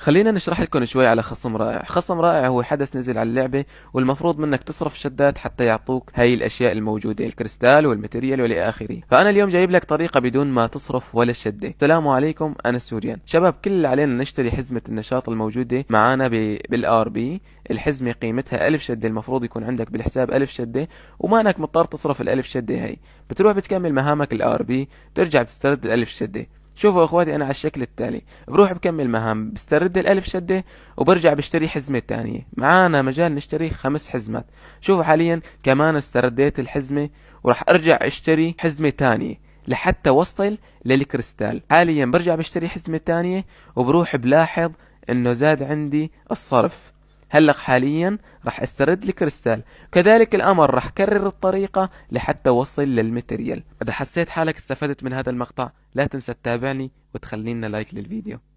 خلينا نشرح لكم شوي على خصم رائع خصم رائع هو حدث نزل على اللعبة والمفروض منك تصرف شدات حتى يعطوك هاي الأشياء الموجودة الكريستال والماتيريال والى آخره فأنا اليوم جايب لك طريقة بدون ما تصرف ولا شدة السلام عليكم أنا سوريان شباب كل اللي علينا نشتري حزمة النشاط الموجودة معانا بالآر بي الحزمة قيمتها ألف شدة المفروض يكون عندك بالحساب ألف شدة وما أنك مضطر تصرف الألف شدة هاي بتروح بتكمل مهامك الآر بي بترجع بتسترد الألف شدة شوفوا اخواتي انا على الشكل التالي بروح بكمل مهام بسترد الالف شده وبرجع بشتري حزمه تانية معانا مجال نشتري خمس حزمات شوفوا حاليا كمان استرديت الحزمه وراح ارجع اشتري حزمه تانية لحتى وصل للكريستال حاليا برجع بشتري حزمه تانية وبروح بلاحظ انه زاد عندي الصرف هلق حاليا راح استرد الكريستال كذلك الامر راح كرر الطريقة لحتى وصل للمتريال اذا حسيت حالك استفدت من هذا المقطع لا تنسى تتابعني وتخلينا لايك للفيديو